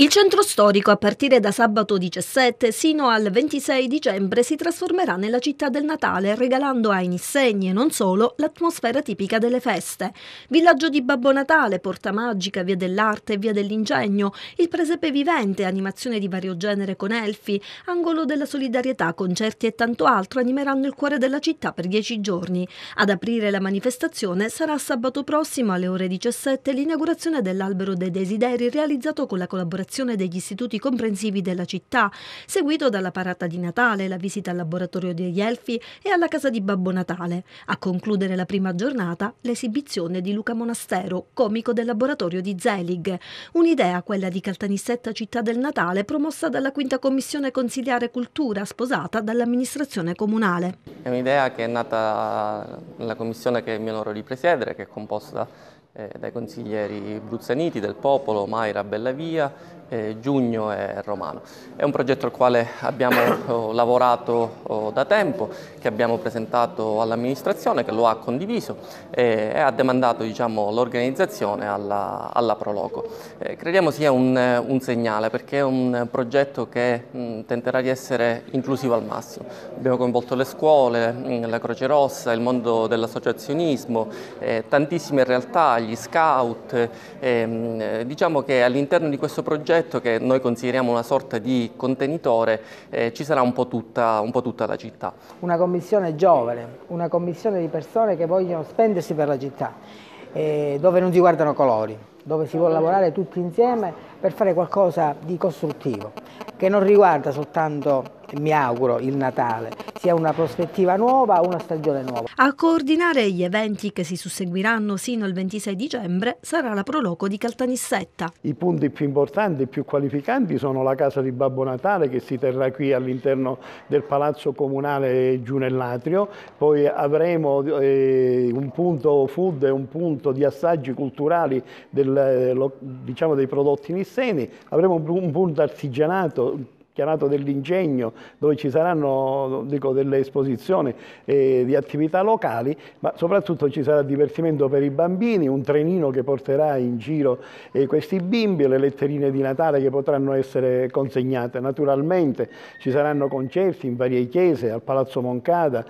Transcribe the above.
Il centro storico a partire da sabato 17 sino al 26 dicembre si trasformerà nella città del Natale regalando ai Nissegni e non solo l'atmosfera tipica delle feste. Villaggio di Babbo Natale, Porta Magica, Via dell'Arte e Via dell'Ingegno, il presepe vivente, animazione di vario genere con elfi, angolo della solidarietà, concerti e tanto altro animeranno il cuore della città per dieci giorni. Ad aprire la manifestazione sarà sabato prossimo alle ore 17 l'inaugurazione dell'albero dei desideri realizzato con la collaborazione inaugurazione degli istituti comprensivi della città, seguito dalla parata di Natale, la visita al laboratorio degli Elfi e alla casa di Babbo Natale. A concludere la prima giornata, l'esibizione di Luca Monastero, comico del laboratorio di Zelig. Un'idea, quella di Caltanissetta Città del Natale, promossa dalla quinta commissione consiliare cultura, sposata dall'amministrazione comunale. È un'idea che è nata nella commissione che mi onoro di presiedere, che è composta eh, dai consiglieri Bruzzaniti, del Popolo, Maira Bellavia eh, Giugno e Romano. È un progetto al quale abbiamo eh, lavorato oh, da tempo, che abbiamo presentato all'amministrazione, che lo ha condiviso eh, e ha demandato diciamo, l'organizzazione alla, alla, Proloco. Eh, crediamo sia un, eh, un, segnale perché è un progetto che mh, mm, tenterà di essere inclusivo al massimo. Abbiamo coinvolto le scuole, mm, la Croce Rossa, il mondo dell'associazionismo, eh, tantissime realtà, gli scout. Mh, ehm, diciamo che all'interno di questo progetto progetto che noi consideriamo una sorta di contenitore, eh, ci sarà un po, tutta, un po' tutta la città. Una commissione giovane, una commissione di persone che vogliono spendersi per la città, eh, dove non si guardano colori dove si vuole lavorare tutti insieme per fare qualcosa di costruttivo, che non riguarda soltanto mi auguro, il Natale, sia una prospettiva nuova, una stagione nuova. A coordinare gli eventi che si susseguiranno sino al 26 dicembre sarà la Proloco di Caltanissetta. I punti più importanti e più qualificanti sono la casa di Babbo Natale che si terrà qui all'interno del Palazzo Comunale giù nell'atrio, poi avremo eh, un punto food e un punto di assaggi culturali del eh, lo, diciamo, dei prodotti nisseni, avremo un punto artigianato chiamato dell'ingegno, dove ci saranno dico, delle esposizioni eh, di attività locali, ma soprattutto ci sarà divertimento per i bambini, un trenino che porterà in giro eh, questi bimbi, le letterine di Natale che potranno essere consegnate. Naturalmente ci saranno concerti in varie chiese, al Palazzo Moncada,